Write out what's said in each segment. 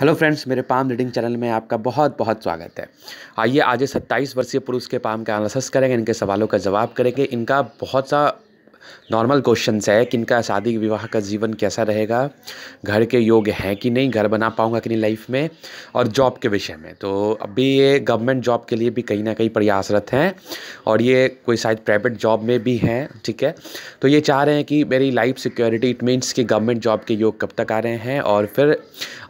hello friends मेरे palm reading channel में आपका बहुत बहुत स्वागत है आइए आज सत्ताईस वर्षीय पुरुष के पाम का एनालिसिस करेंगे इनके सवालों का जवाब करेंगे इनका बहुत सा नॉर्मल क्वेश्चन है कि इनका शादी विवाह का जीवन कैसा रहेगा घर के योग हैं कि नहीं घर बना पाऊँगा कि नहीं लाइफ में और जॉब के विषय में तो अभी ये गवर्नमेंट जॉब के लिए भी कहीं ना कहीं प्रयासरत हैं और ये कोई शायद प्राइवेट जॉब में भी हैं ठीक है तो ये चाह रहे हैं कि मेरी लाइफ सिक्योरिटी इट मीन्स कि गवर्नमेंट जॉब के योग कब तक आ रहे हैं और फिर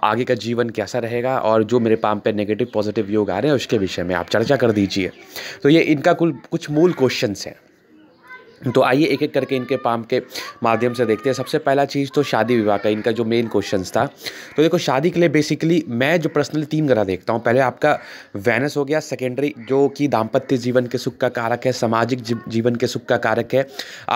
आगे का जीवन कैसा रहेगा और जो मेरे पाम पे नेगेटिव पॉजिटिव योग आ रहे हैं उसके विषय में आप चर्चा कर दीजिए तो ये इनका कुल कुछ मूल क्वेश्चन हैं तो आइए एक एक करके इनके पाम के माध्यम से देखते हैं सबसे पहला चीज़ तो शादी विवाह का इनका जो मेन क्वेश्चन था तो देखो शादी के लिए बेसिकली मैं जो पर्सनली तीन ग्रह देखता हूँ पहले आपका वैनस हो गया सेकेंडरी जो कि दाम्पत्य जीवन के सुख का कारक है सामाजिक जीवन के सुख का कारक है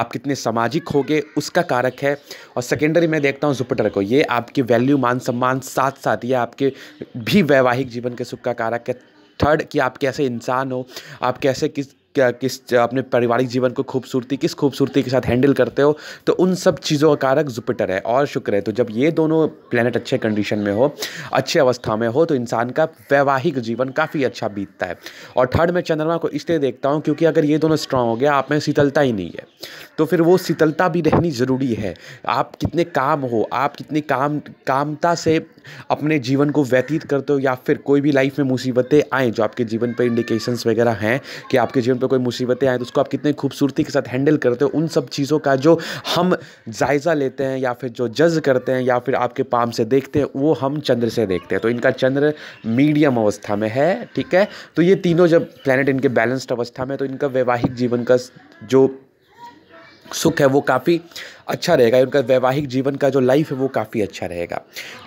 आप कितने सामाजिक हो गए उसका कारक है और सेकेंडरी मैं देखता हूँ जुपिटर को ये आपकी वैल्यू मान सम्मान साथ साथ ये आपके भी वैवाहिक जीवन के सुख का कारक है थर्ड कि आप कैसे इंसान हो आप कैसे किस क्या किस अपने पारिवारिक जीवन को खूबसूरती किस खूबसूरती के साथ हैंडल करते हो तो उन सब चीज़ों का कारक जुपिटर है और शुक्र है तो जब ये दोनों प्लानट अच्छे कंडीशन में हो अच्छे अवस्था में हो तो इंसान का वैवाहिक जीवन काफ़ी अच्छा बीतता है और थर्ड में चंद्रमा को इसलिए देखता हूँ क्योंकि अगर ये दोनों स्ट्रांग हो गया आप में शीतलता ही नहीं है तो फिर वो शीतलता भी रहनी ज़रूरी है आप कितने काम हो आप कितनी काम कामता से अपने जीवन को व्यतीत करते हो या फिर कोई भी लाइफ में मुसीबतें आएँ जो आपके जीवन पर इंडिकेशंस वगैरह हैं कि आपके जीवन पर कोई मुसीबतें आए तो उसको आप कितने खूबसूरती के साथ हैंडल करते हो उन सब चीज़ों का जो हम जायज़ा लेते हैं या फिर जो जज करते हैं या फिर आपके पाम से देखते हैं वो हम चंद्र से देखते हैं तो इनका चंद्र मीडियम अवस्था में है ठीक है तो ये तीनों जब प्लानट इनके बैलेंस्ड अवस्था में तो इनका वैवाहिक जीवन का जो सुख है वो काफ़ी अच्छा रहेगा इनका वैवाहिक जीवन का जो लाइफ है वो काफ़ी अच्छा रहेगा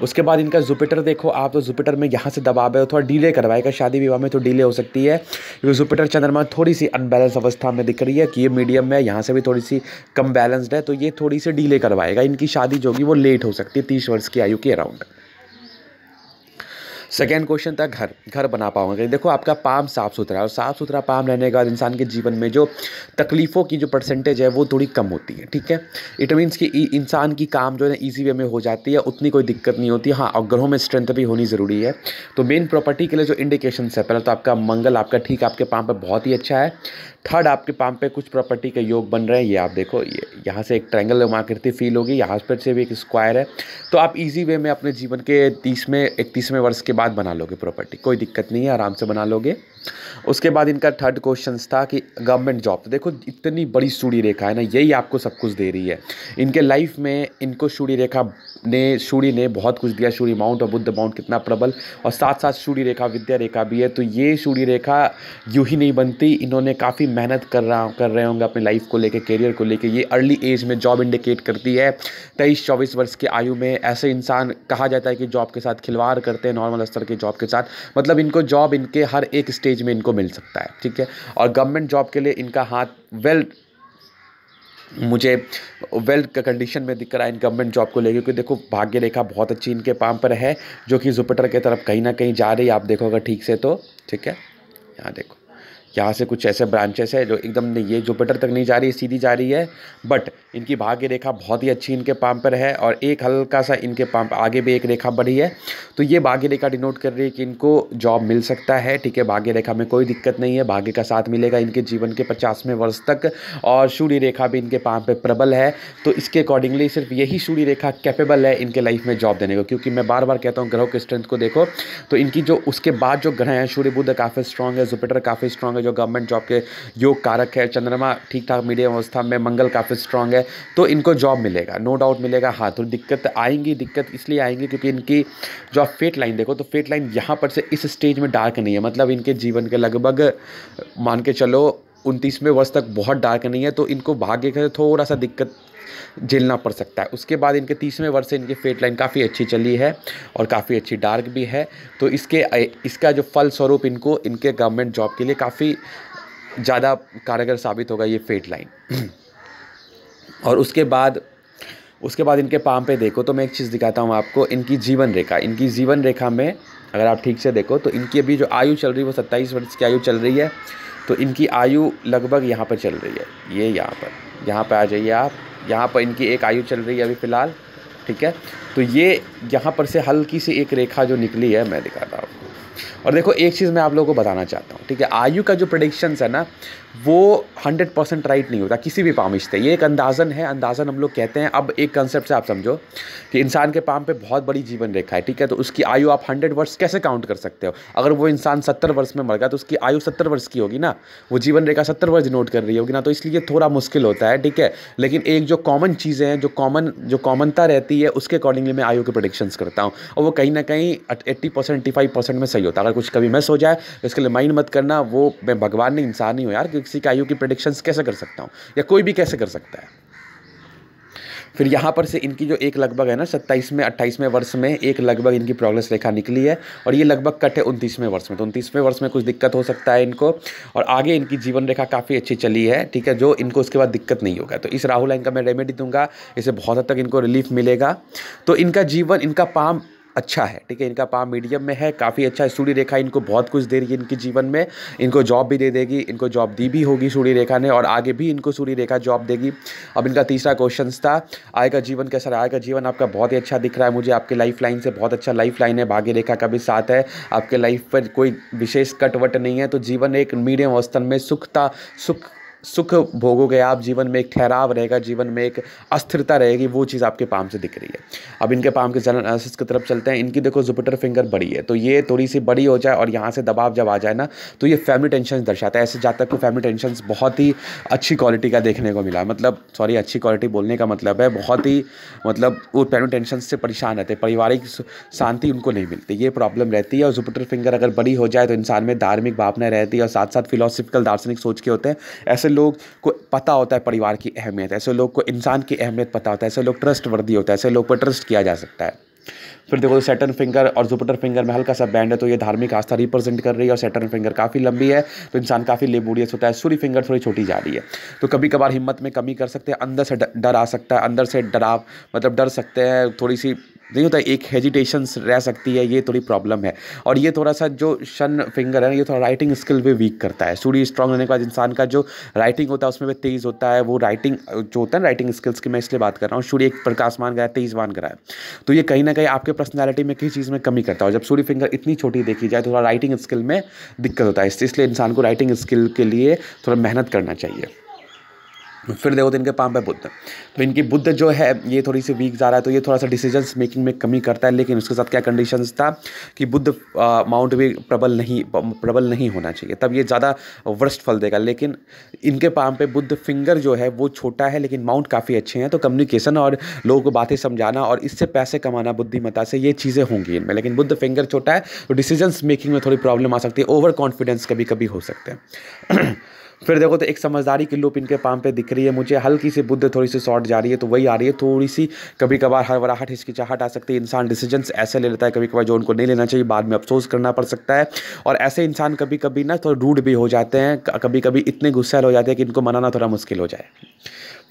उसके बाद इनका जुपिटर देखो आप तो जुपिटर में यहाँ से दबाव है थोड़ा डिले करवाएगा शादी विवाह में तो डिले हो सकती है क्योंकि जुपिटर चंद्रमा थोड़ी सी अनबैलेंस अवस्था में दिख रही है कि ये मीडियम में यहाँ से भी थोड़ी सी कम बैलेंस्ड है तो ये थोड़ी सी डिले करवाएगा इनकी शादी जो होगी वो लेट हो सकती है तीस वर्ष की आयु के अराउंड सेकेंड क्वेश्चन था घर घर बना पाओगे देखो आपका पाम साफ़ सुथरा और साफ़ सुथरा पाम रहने के बाद इंसान के जीवन में जो तकलीफ़ों की जो परसेंटेज है वो थोड़ी कम होती है ठीक है इट मीन्स कि इंसान की काम जो है ईजी वे में हो जाती है उतनी कोई दिक्कत नहीं होती हाँ और ग्रहों में स्ट्रेंथ भी होनी ज़रूरी है तो मेन प्रॉपर्टी के लिए जो इंडिकेशन है पहले तो आपका मंगल आपका ठीक आपके पाम पर बहुत ही अच्छा है थर्ड आपके पाम पे कुछ प्रॉपर्टी के योग बन रहे हैं ये आप देखो ये यहाँ से एक ट्रायंगल आकृति फील होगी यहाँ पर से भी एक स्क्वायर है तो आप इजी वे में अपने जीवन के तीसवें इकतीसवें वर्ष के बाद बना लोगे प्रॉपर्टी कोई दिक्कत नहीं है आराम से बना लोगे उसके बाद इनका थर्ड क्वेश्चन था कि गवर्नमेंट जॉब तो देखो इतनी बड़ी सूढ़ी रेखा है ना यही आपको सब कुछ दे रही है इनके लाइफ में इनको सूढ़ी रेखा ने सूढ़ी ने बहुत कुछ दिया सूढ़ी माउंट और बुद्ध माउंट कितना प्रबल और साथ साथ सूढ़ी रेखा विद्या रेखा भी है तो ये सूढ़ी रेखा यूँ ही नहीं बनती इन्होंने काफ़ी मेहनत कर रहा कर रहे होंगे अपने लाइफ को लेकर करियर को लेकर ये अर्ली एज में जॉब इंडिकेट करती है तेईस चौबीस वर्ष की आयु में ऐसे इंसान कहा जाता है कि जॉब के साथ खिलवाड़ करते हैं नॉर्मल स्तर के जॉब के साथ मतलब इनको जॉब इनके हर एक स्टेज स्टेज में इनको मिल सकता है ठीक है और गवर्नमेंट जॉब के लिए इनका हाथ वेल मुझे वेल कंडीशन में दिख रहा है इन गवर्नमेंट जॉब को लेकर क्योंकि देखो भाग्य रेखा बहुत अच्छी इनके पाम पर है जो कि जुपिटर के तरफ कहीं ना कहीं जा रही है आप देखो अगर ठीक से तो ठीक है यहाँ देखो यहाँ से कुछ ऐसे ब्रांचेस है जो एकदम नहीं ये जुपिटर तक नहीं जा रही है सीधी जा रही है बट इनकी भाग्य रेखा बहुत ही अच्छी इनके पाम पर है और एक हल्का सा इनके पाम आगे भी एक रेखा बढ़ी है तो ये भाग्य रेखा डिनोट कर रही है कि इनको जॉब मिल सकता है ठीक है भाग्य रेखा में कोई दिक्कत नहीं है भाग्य का साथ मिलेगा इनके जीवन के पचासवें वर्ष तक और सूर्य रेखा भी इनके पाम पर प्रबल है तो इसके अकॉर्डिंगली सिर्फ यही सूर्य रेखा कैपेबल है इनके लाइफ में जॉब देने को क्योंकि मैं बार बार कहता हूँ ग्रहों के स्ट्रेंथ को देखो तो इनकी जो उसके बाद जो ग्रह हैं सूर्य बुद्ध काफ़ी स्ट्रॉन्ग है जुपिटर काफ़ी स्ट्रॉन्ग है जो गवर्नमेंट जॉब के योग कारक है चंद्रमा ठीक ठाक मीडियम अवस्था में मंगल काफ़ी स्ट्रांग है तो इनको जॉब मिलेगा नो डाउट मिलेगा हाँ तो दिक्कत आएंगी दिक्कत इसलिए आएंगी क्योंकि इनकी जो आप फेट लाइन देखो तो फेट लाइन यहाँ पर से इस स्टेज में डार्क नहीं है मतलब इनके जीवन के लगभग मान के चलो उनतीसवें वर्ष तक बहुत डार्क नहीं है तो इनको भाग्य का थोड़ा सा दिक्कत झेलना पड़ सकता है उसके बाद इनके तीसवें वर्ष से इनकी फेट लाइन काफ़ी अच्छी चली है और काफ़ी अच्छी डार्क भी है तो इसके इसका जो फल स्वरूप इनको इनके गवर्नमेंट जॉब के लिए काफ़ी ज़्यादा कारगर साबित होगा ये फेट लाइन और उसके बाद उसके बाद इनके पाम पे देखो तो मैं एक चीज़ दिखाता हूँ आपको इनकी जीवन रेखा इनकी जीवन रेखा में अगर आप ठीक से देखो तो इनकी अभी जो आयु चल रही है वो सत्ताईस वर्ष की आयु चल रही है तो इनकी आयु लगभग यहाँ पर चल रही है ये यहाँ पर यहाँ पर आ जाइए आप यहाँ पर इनकी एक आयु चल रही है अभी फ़िलहाल ठीक है तो ये यहाँ पर से हल्की सी एक रेखा जो निकली है मैं दिखाता हूँ और देखो एक चीज़ मैं आप लोगों को बताना चाहता हूँ ठीक है आयु का जो प्रडिक्शंस है ना वो हंड्रेड परसेंट राइट नहीं होता किसी भी पाम से ये एक अंदाज़न है अंदाज़न हम लोग कहते हैं अब एक कंसेप्ट से आप समझो कि इंसान के पाम पे बहुत बड़ी जीवन रेखा है ठीक है तो उसकी आयु आप हंड्रेड वर्ष कैसे काउंट कर सकते हो अगर वो इंसान सत्तर वर्ष में मर गया तो उसकी आयु सत्तर वर्ष की होगी ना वो जीवन रेखा सत्तर वर्ष नोट कर रही होगी ना तो इसलिए थोड़ा मुश्किल होता है ठीक है लेकिन एक जो कॉमन चीज़ें हैं जो कॉमन जो कॉमनता रहती है उसके अकॉर्डिंगली मैं आयु के प्रडिक्शंस करता हूँ और वो कहीं ना कहीं एट्टी परसेंट में सही होता है अगर कुछ कभी मिस हो जाए तो इसके लिए माइंड मत करना वो मैं भगवान नहीं इंसान ही हूँ यार किसी की आयु की प्रडिक्शंस कैसे कर सकता हूँ या कोई भी कैसे कर सकता है फिर यहाँ पर से इनकी जो एक लगभग है ना सत्ताईसवें अट्ठाईसवें वर्ष में एक लगभग इनकी प्रोग्रेस रेखा निकली है और ये लगभग कट है उनतीसवें वर्ष में तो उनतीसवें वर्ष में कुछ दिक्कत हो सकता है इनको और आगे इनकी जीवन रेखा काफ़ी अच्छी चली है ठीक है जो इनको उसके बाद दिक्कत नहीं होगा तो इस राहुल लाइन का मैं रेमेडी दूंगा इसे बहुत हद तक इनको रिलीफ मिलेगा तो इनका जीवन इनका पाम अच्छा है ठीक है इनका पाँव मीडियम में है काफ़ी अच्छा सूर्य रेखा इनको बहुत कुछ दे रही है इनके जीवन में इनको जॉब भी दे देगी इनको जॉब दी भी होगी सूर्य रेखा ने और आगे भी इनको सूर्य रेखा जॉब देगी अब इनका तीसरा क्वेश्चन था आय का जीवन कैसा रहा आय का जीवन आपका बहुत ही अच्छा दिख रहा है मुझे आपके लाइफ लाइन से बहुत अच्छा लाइफ लाइन है भाग्य रेखा का भी साथ है आपके लाइफ पर कोई विशेष कटवट नहीं है तो जीवन एक मीडियम अवस्थन में सुखता सुख सुख भोगोगे आप जीवन में एक ठहराव रहेगा जीवन में एक अस्थिरता रहेगी वो चीज़ आपके पाम से दिख रही है अब इनके पाम के जनरल एनालिसिस की तरफ चलते हैं इनकी देखो जुपिटर फिंगर बड़ी है तो ये थोड़ी सी बड़ी हो जाए और यहाँ से दबाव जब आ जाए ना तो ये फैमिली टेंशन दर्शाता है ऐसे जातक को फैमिली टेंशन बहुत ही अच्छी क्वालिटी का देखने को मिला मतलब सॉरी अच्छी क्वालिटी बोलने का मतलब है बहुत ही मतलब वो फैमिली टेंशन से परेशान रहते पारिवारिक शांति उनको नहीं मिलती ये प्रॉब्लम रहती है और जुपिटर फिंगर अगर बड़ी हो जाए तो इंसान में धार्मिक भावना रहती है और साथ साथ फिलोसफिकल दार्शनिक सोच के होते हैं ऐसे ऐसे लोग को पता होता है परिवार की अहमियत ऐसे लोग को इंसान की अहमियत पता होता है ऐसे लोग ट्रस्ट वर्दी होता है ऐसे लोग पर ट्रस्ट किया जा सकता है फिर देखो सेटर्न सेटन फिंगर और जुपिटर फिंगर में हल्का सा बैंड है तो ये धार्मिक आस्था रिप्रेजेंट कर रही है और सेटन फिंगर काफ़ी लंबी है तो इंसान काफ़ी लेबोरियस होता है सूर्य फिंगर थोड़ी छोटी जा रही है तो कभी कभार हिम्मत में कमी कर सकते हैं अंदर से डर आ सकता है अंदर से डराव मतलब डर सकते हैं थोड़ी सी नहीं होता एक हेजिटेशंस रह सकती है ये थोड़ी प्रॉब्लम है और ये थोड़ा सा जो शन फिंगर है ये थोड़ा राइटिंग स्किल भी वीक करता है सूर्य स्ट्रॉन्ग होने के बाद इंसान का जो राइटिंग होता है उसमें भी तेज़ होता है वो राइटिंग जो होता है ना राइटिंग स्किल्स की मैं इसलिए बात कर रहा हूँ सूर्य एक प्रकाशमान गया मान गया है तो ये कहीं ना कहीं आपके पर्सनैलिटी में किसी चीज़ में कमी करता है और जब सूर्य फिंगर इतनी छोटी देखी जाए तो थोड़ा राइटिंग स्किल में दिक्कत होता है इसलिए इंसान को राइटिंग स्किल के लिए थोड़ा मेहनत करना चाहिए फिर देखो तो इनके पाम पे बुद्ध तो इनकी बुद्ध जो है ये थोड़ी सी वीक जा रहा है तो ये थोड़ा सा डिसीजन मेकिंग में कमी करता है लेकिन उसके साथ क्या कंडीशन था कि बुद्ध माउंट भी प्रबल नहीं प्रबल नहीं होना चाहिए तब ये ज़्यादा वर्स्ट फल देगा लेकिन इनके पाम पे बुद्ध फिंगर जो है वो छोटा है लेकिन माउंट काफ़ी अच्छे हैं तो कम्युनिकेशन और लोगों को बातें समझाना और इससे पैसे कमाना बुद्धिमता से ये चीज़ें होंगी इनमें लेकिन बुद्ध फिंगर छोटा है तो डिसीजन मेकिंग में थोड़ी प्रॉब्लम आ सकती है ओवर कॉन्फिडेंस कभी कभी हो सकते हैं फिर देखो तो एक समझदारी की लूप इनके पाम पे दिख रही है मुझे हल्की सी बुद्ध थोड़ी सी शॉर्ट जा रही है तो वही आ रही है थोड़ी सी कभी कभार हड़बड़ाहट हिचकिचाहट आ सकती है इंसान डिसीजन ऐसे ले लेता है कभी कभार जो उनको नहीं लेना चाहिए बाद में अफसोस करना पड़ सकता है और ऐसे इंसान कभी कभी ना थोड़ा रूढ़ भी हो जाते हैं कभी कभी इतने गुस्सेल हो जाते हैं कि इनको मनाना थोड़ा मुश्किल हो जाए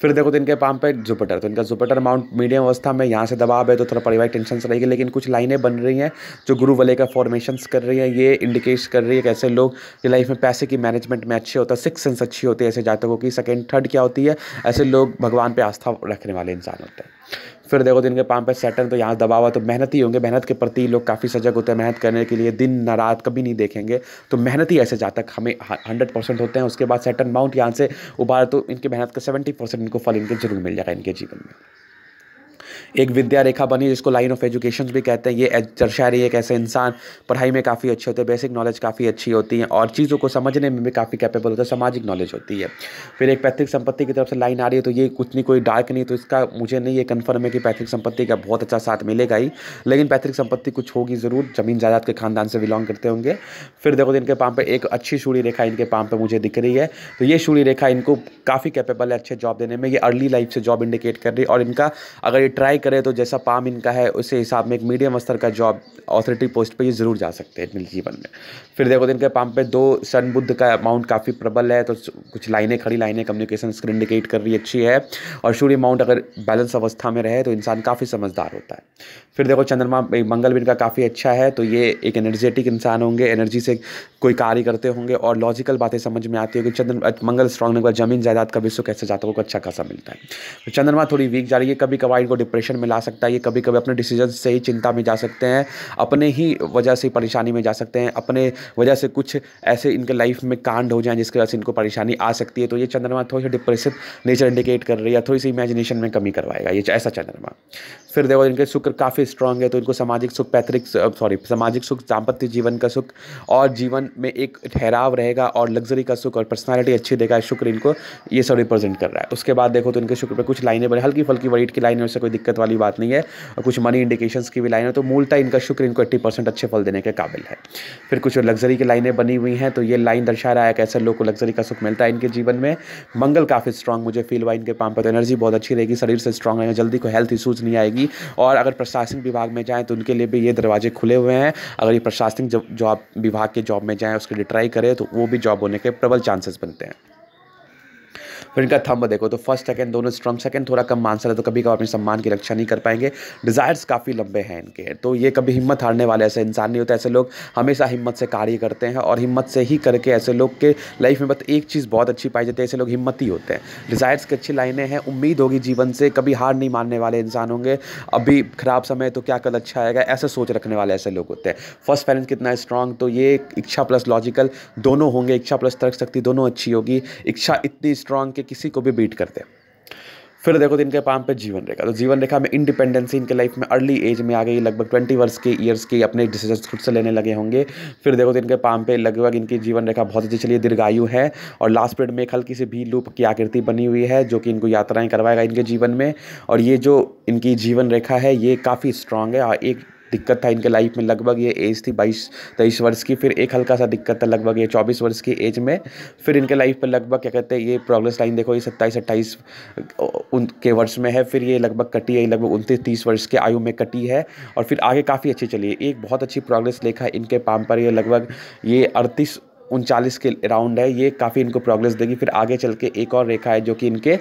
फिर देखो तो इनके पाम पे जुपिटर तो इनका जुपिटर माउंट मीडियम अवस्था में यहाँ से दबाव है तो थोड़ा पारिवारिक टेंशन से रहेगी लेकिन कुछ लाइनें बन रही हैं जो गुरु वले का फॉर्मेशन कर रही हैं ये इंडिकेट कर रही है कैसे लोग ये लाइफ में पैसे की मैनेजमेंट में अच्छे होता है सिक्स सेंस अच्छी होती है ऐसे जातकों की सेकेंड थर्ड क्या होती है ऐसे लोग भगवान पर आस्था रखने वाले इंसान होते हैं फिर देखो दिन के पाम पे सेटन तो यहाँ दबावा तो मेहनत ही होंगे मेहनत के प्रति लोग काफ़ी सजग होते हैं मेहनत करने के लिए दिन न रात कभी नहीं देखेंगे तो मेहनत ही ऐसे जातक तक हमें हंड्रेड परसेंट होते हैं उसके बाद सेटन माउंट यहाँ से उबार तो इनकी मेहनत का सेवेंटी परसेंट इनको फल इनके जरूर मिल जाएगा इनके जीवन में एक विद्या रेखा बनी जिसको लाइन ऑफ एजुकेशन भी कहते हैं ये दर्शा रही है कैसे ऐसे इंसान पढ़ाई में काफ़ी अच्छे होते हैं बेसिक नॉलेज काफ़ी अच्छी होती है और चीज़ों को समझने में भी काफ़ी कैपेबल होता है सामाजिक नॉलेज होती है फिर एक पैतृक संपत्ति की तरफ से लाइन आ रही है तो ये कुछ नहीं कोई डार्क नहीं तो इसका मुझे नहीं ये कन्फर्म है कि पैतृक संपत्ति का बहुत अच्छा साथ मिलेगा ही लेकिन पैतृक संपत्ति कुछ होगी ज़रूर जमीन जायदाद के खानदान से बिलोंग करते होंगे फिर देखो इनके पाम पर एक अच्छी सूढ़ी रेखा इनके पाम पर मुझे दिख रही है तो ये सूढ़ी रेखा इनको काफ़ी कैपेबल है अच्छे जॉब देने में ये अर्ली लाइफ से जॉब इंडिकेट कर रही है और इनका अगर ये ट्राई करें तो जैसा पाम इनका है उसी हिसाब में एक मीडियम स्तर का जॉब ऑथोरिटी पोस्ट पे ये ज़रूर जा सकते हैं अपने जीवन में फिर देखो तो इनके पाम पे दो सन बुद्ध का अमाउंट काफ़ी प्रबल है तो कुछ लाइनें खड़ी लाइनें कम्युनिकेशन स्क्रीन इंडिकेट कर रही अच्छी है और सूर्य अमाउंट अगर बैलेंस अवस्था में रहे तो इंसान काफ़ी समझदार होता है फिर देखो चंद्रमा मंगल भी इनका काफ़ी अच्छा है तो ये एक एनर्जेटिक इंसान होंगे एनर्जी से कोई कार्य करते होंगे और लॉजिकल बातें समझ में आती है कि चंद्र मंगल स्ट्रॉन्ग जमीन जायदाद का विश्व कैसे जातकों को अच्छा खासा मिलता है तो चंद्रमा थोड़ी वीक जा रही है कभी कभार इनको डिप्रेशन टेंशन में ला सकता है ये कभी कभी अपने डिसीजन से ही चिंता में जा सकते हैं अपने ही वजह से परेशानी में जा सकते हैं अपने वजह से कुछ ऐसे इनके लाइफ में कांड हो जाए जिसकी वजह से इनको परेशानी आ सकती है तो ये चंद्रमा थोड़ी सी डिप्रेसिव नेचर इंडिकेट कर रही है थोड़ी सी इमेजिनेशन में कमी करवाएगा ये ऐसा चंद्रमा फिर देखो इनके शुक्र काफ़ी स्ट्रांग है तो इनको सामाजिक सुख पैतृक सॉरी सामाजिक सुख दाम्पत्य जीवन का सुख और जीवन में एक ठहराव रहेगा और लग्जरी का सुख और पर्सनैलिटी अच्छी देगा शुक्र इनको ये सब रिप्रेजेंट कर रहा है उसके बाद देखो तो इनके शुक्र पर कुछ लाइनें बने हल्की फल्की वाइट की लाइन में कोई दिक्कत दिक्कत वाली बात नहीं है और कुछ मनी इंडिकेशन की भी लाइन है तो मूलतः इनका शुक्र इनको एट्टी परसेंट अच्छे फल देने के काबिल है फिर कुछ लग्जरी की लाइनें बनी हुई हैं तो ये लाइन दर्शा रहा है कैसे लोग को लग्जरी का सुख मिलता है इनके जीवन में मंगल काफ़ी स्ट्रॉग मुझे फील हुआ इनके पाम पर तो एनर्जी बहुत अच्छी रहेगी शरीर से स्ट्रॉन्ग रहेगा जल्दी को हेल्थ इशूज़ नहीं आएगी और अगर प्रशासनिक विभाग में जाएँ तो उनके लिए भी ये दरवाजे खुले हुए हैं अगर ये प्रशासनिक जॉब विभाग के जॉब में जाएँ उसके लिए ट्राई करें तो वो भी जॉब होने के प्रबल चांसेस बनते हैं फिर इनका थम्ब देखो तो फर्स्ट सेकंड दोनों स्ट्रॉन्ग सेकंड थोड़ा कम मानसर है तो कभी कभी अपने सम्मान की रक्षा नहीं कर पाएंगे डिज़ायर्स काफ़ी लंबे हैं इनके तो ये कभी हिम्मत हारने वाले ऐसे इंसान नहीं होते ऐसे लोग हमेशा हिम्मत से कार्य करते हैं और हिम्मत से ही करके ऐसे लोग के लाइफ में बस एक चीज़ बहुत अच्छी पाई जाती है ऐसे लोग हिम्मत ही होते हैं डिज़ायर्स की अच्छी लाइनें हैं उम्मीद होगी जीवन से कभी हार नहीं मानने वाले इंसान होंगे अभी ख़राब समय तो क्या कल अच्छा आएगा ऐसे सोच रखने वाले ऐसे लोग होते हैं फर्स्ट पेरेंट्स कितना स्ट्रांग तो ये इच्छा प्लस लॉजिकल दोनों होंगे इच्छा प्लस तर्क शक्ति दोनों अच्छी होगी इच्छा इतनी स्ट्रांग कि किसी को भी बीट करते फिर देखो तो इनके पाम पे जीवन रेखा तो जीवन रेखा में इंडिपेंडेंसी इनके लाइफ में अर्ली एज में आ गई लगभग ट्वेंटी वर्ष के ईयर्स के अपने डिसीजन खुद से लेने लगे होंगे फिर देखो तो इनके पाम पे लगभग इनकी जीवन रेखा बहुत अच्छी चलिए दीर्घायु है और लास्ट पीरियड में एक हल्की सी भी लूप की आकृति बनी हुई है जो कि इनको यात्राएँ करवाएगा इनके जीवन में और ये जो इनकी जीवन रेखा है ये काफ़ी स्ट्रांग है और एक दिक्कत था इनके लाइफ में लगभग ये एज थी बाईस तेईस वर्ष की फिर एक हल्का सा दिक्कत था लगभग ये चौबीस वर्ष की एज में फिर इनके लाइफ पर लगभग क्या कहते हैं ये प्रोग्रेस लाइन देखो ये सत्ताईस अट्ठाईस उनके वर्ष में है फिर ये लगभग कटी है लगभग उनतीस तीस वर्ष के आयु में कटी है और फिर आगे काफ़ी अच्छी चली है एक बहुत अच्छी प्रोग्रेस लेखा इनके पाम पर ये लगभग ये अड़तीस उनचालीस के राउंड है ये काफ़ी इनको प्रोग्रेस देगी फिर आगे चल के एक और रेखा है जो कि इनके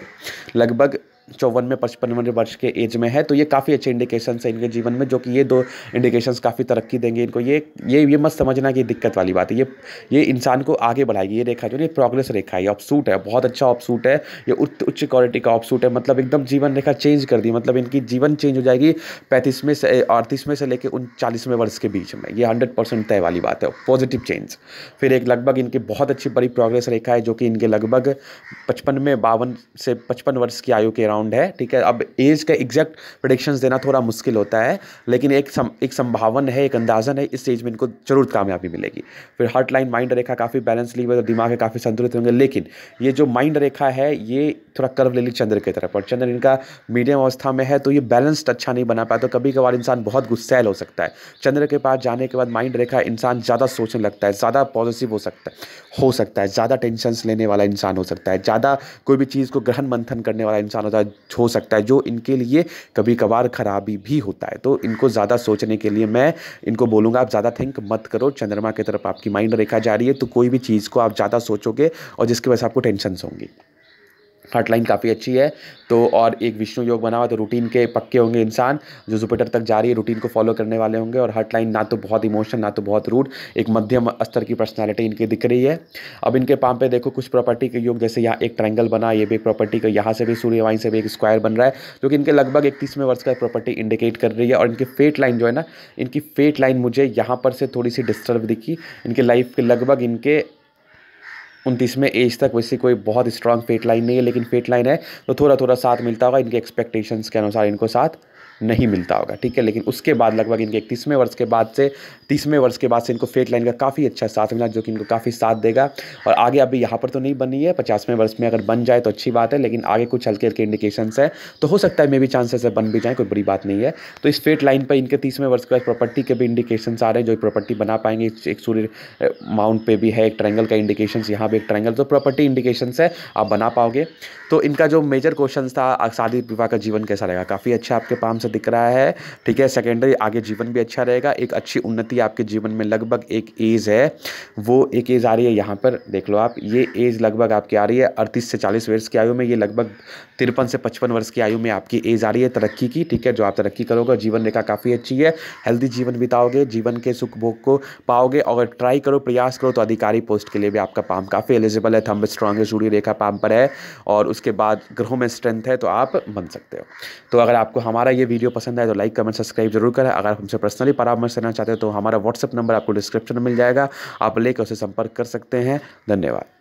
लगभग चौवन में पचपनवे वर्ष के एज में है तो ये काफ़ी अच्छे इंडिकेशन है इनके जीवन में जो कि ये दो इंडिकेशंस काफ़ी तरक्की देंगे इनको ये ये ये मत समझना कि दिक्कत वाली बात है ये ये इंसान को आगे बढ़ाएगी ये रेखा जो है प्रोग्रेस रेखा है ये ऑपसूट है बहुत अच्छा ऑपसूट है ये उच्च क्वालिटी का ऑपसूट है मतलब एकदम जीवन रेखा चेंज कर दी मतलब इनकी जीवन चेंज हो जाएगी पैंतीसवें से अड़तीसवें से लेकर उनचालीसवें वर्ष के बीच में ये हंड्रेड परसेंट तय वाली बात है पॉजिटिव चेंज फिर एक लगभग इनकी बहुत अच्छी बड़ी प्रोग्रेस रेखा है जो कि इनके लगभग पचपन में बावन से पचपन वर्ष की आयु के अराउंड अराउंड है ठीक है अब एज का एग्जैक्ट प्रडिक्शंस देना थोड़ा मुश्किल होता है लेकिन एक सम, एक संभावना है एक अंदाजन है इस एज में इनको जरूर कामयाबी मिलेगी फिर हर्ट लाइन माइंड रेखा काफ़ी बैलेंस ली हुई तो दिमाग है काफ़ी संतुलित होंगे लेकिन ये जो माइंड रेखा है ये थोड़ा कर्व ले ली चंद्र की तरफ और चंद्र इनका मीडियम अवस्था में है तो ये बैलेंस्ड अच्छा नहीं बना पाया तो कभी कभार इंसान बहुत गुस्सैल हो सकता है चंद्र के पास जाने के बाद माइंड रेखा इंसान ज़्यादा सोचने लगता है ज़्यादा पॉजिटिव हो सकता है हो सकता है ज़्यादा टेंशन लेने वाला इंसान हो सकता है ज़्यादा कोई भी चीज़ को ग्रहण मंथन करने वाला इंसान होता है हो सकता है जो इनके लिए कभी कभार खराबी भी होता है तो इनको ज़्यादा सोचने के लिए मैं इनको बोलूँगा आप ज़्यादा थिंक मत करो चंद्रमा की तरफ आपकी माइंड रेखा जा रही है तो कोई भी चीज़ को आप ज़्यादा सोचोगे और जिसकी वजह से आपको टेंशन होंगी लाइन काफ़ी अच्छी है तो और एक विष्णु योग बना हुआ तो रूटीन के पक्के होंगे इंसान जो जुपिटर तक जा रही है रूटीन को फॉलो करने वाले होंगे और लाइन ना तो बहुत इमोशन ना तो बहुत रूट एक मध्यम स्तर की पर्सनैलिटी इनकी दिख रही है अब इनके पाम पे देखो कुछ प्रॉपर्टी के योग जैसे यहाँ एक ट्राइंगल बना ये भी एक प्रॉपर्टी का यहाँ से भी सूर्य से भी एक स्क्वायर बन रहा है जो कि इनके लगभग इकतीसवें वर्ष का प्रॉपर्टी इंडिकेट कर रही है और इनकी फेट लाइन जो है ना इनकी फेट लाइन मुझे यहाँ पर से थोड़ी सी डिस्टर्ब दिखी इनके लाइफ के लगभग इनके उनतीसवें एज तक वैसे कोई बहुत स्ट्रांग फेट लाइन नहीं है लेकिन फेट लाइन है तो थोड़ा थोड़ा साथ मिलता होगा इनके एक्सपेक्टेशंस के अनुसार इनको साथ नहीं मिलता होगा ठीक है लेकिन उसके बाद लगभग इनके इकतीसवें वर्ष के बाद से तीसवें वर्ष के बाद से इनको फेट लाइन का काफ़ी अच्छा साथ मिला जो कि इनको काफ़ी साथ देगा और आगे अभी यहाँ पर तो नहीं बनी है पचासवें वर्ष में अगर बन जाए तो अच्छी बात है लेकिन आगे कुछ हल्के हल्के इंडिकेशन है तो हो सकता है मे भी चांसेस है बन भी जाए कोई बड़ी बात नहीं है तो इस फेट लाइन पर इनके तीसवें वर्ष के बाद प्रॉपर्टी के भी इंडिकेशन आ रहे हैं जो प्रॉपर्टी बना पाएंगे एक सूर्य माउंट पर भी है एक ट्रैंगल का इंडिकेशन यहाँ भी एक ट्रैंगल तो प्रॉपर्टी इंडिकेशन है आप बना पाओगे तो इनका जो मेजर क्वेश्चन था शादी विवाह का जीवन कैसा रहेगा काफ़ी अच्छा आपके पास से दिख रहा है ठीक है सेकेंडरी आगे जीवन भी अच्छा रहेगा एक अच्छी उन्नति आपके जीवन में लगभग एक एज है वो एक एज आ रही है यहाँ पर देख लो आप ये एज लगभग आपकी आ रही है अड़तीस से चालीस वर्ष की आयु में ये लगभग तिरपन से पचपन वर्ष की आयु में आपकी एज आ रही है तरक्की की ठीक है जो आप तरक्की करोगे जीवन रेखा काफ़ी अच्छी है हेल्दी जीवन बिताओगे जीवन के सुख भोग को पाओगे और ट्राई करो प्रयास करो तो अधिकारी पोस्ट के लिए भी आपका पाम काफ़ी एलिजिबल है थम्ब स्ट्रांग है जुड़ी रेखा पाम पर है और उसके बाद ग्रहों में स्ट्रेंथ है तो आप बन सकते हो तो अगर आपको हमारा ये वीडियो पसंद आए तो लाइक कमेंट सब्सक्राइब जरूर करें अगर आप हमसे पर्सनली परामर्श लेना चाहते हो तो हमारा व्हाट्सअप नंबर आपको डिस्क्रिप्शन में मिल जाएगा आप लेकर उसे संपर्क कर सकते हैं धन्यवाद